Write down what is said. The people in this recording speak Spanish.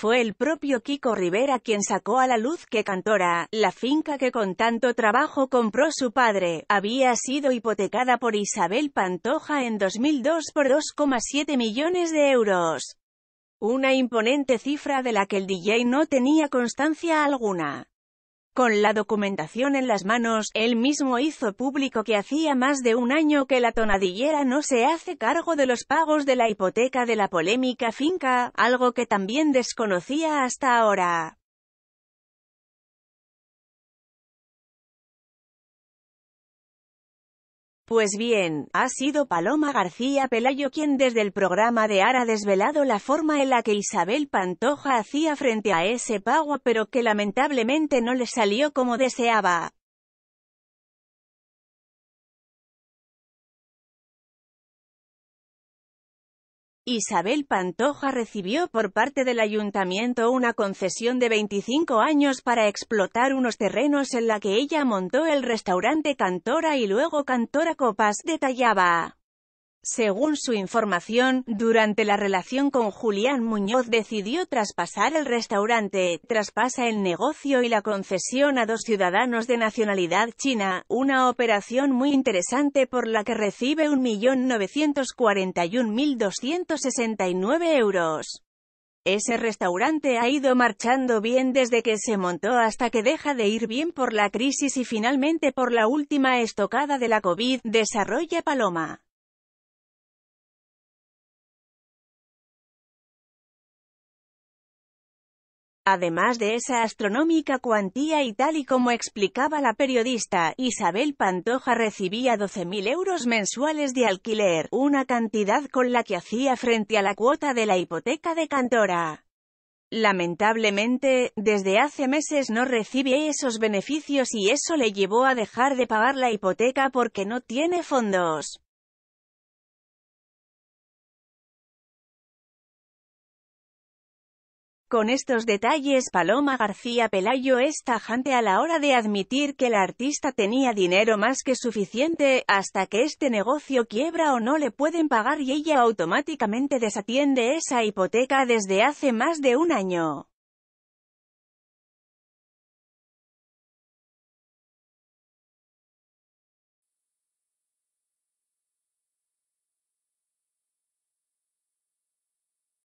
Fue el propio Kiko Rivera quien sacó a la luz que Cantora, la finca que con tanto trabajo compró su padre, había sido hipotecada por Isabel Pantoja en 2002 por 2,7 millones de euros. Una imponente cifra de la que el DJ no tenía constancia alguna. Con la documentación en las manos, él mismo hizo público que hacía más de un año que la tonadillera no se hace cargo de los pagos de la hipoteca de la polémica finca, algo que también desconocía hasta ahora. Pues bien, ha sido Paloma García Pelayo quien desde el programa de ARA ha desvelado la forma en la que Isabel Pantoja hacía frente a ese pago pero que lamentablemente no le salió como deseaba. Isabel Pantoja recibió por parte del ayuntamiento una concesión de 25 años para explotar unos terrenos en la que ella montó el restaurante Cantora y luego Cantora Copas, detallaba. Según su información, durante la relación con Julián Muñoz decidió traspasar el restaurante, traspasa el negocio y la concesión a dos ciudadanos de nacionalidad china, una operación muy interesante por la que recibe 1.941.269 euros. Ese restaurante ha ido marchando bien desde que se montó hasta que deja de ir bien por la crisis y finalmente por la última estocada de la COVID, desarrolla Paloma. Además de esa astronómica cuantía y tal y como explicaba la periodista, Isabel Pantoja recibía 12.000 euros mensuales de alquiler, una cantidad con la que hacía frente a la cuota de la hipoteca de Cantora. Lamentablemente, desde hace meses no recibe esos beneficios y eso le llevó a dejar de pagar la hipoteca porque no tiene fondos. Con estos detalles Paloma García Pelayo es tajante a la hora de admitir que la artista tenía dinero más que suficiente, hasta que este negocio quiebra o no le pueden pagar y ella automáticamente desatiende esa hipoteca desde hace más de un año.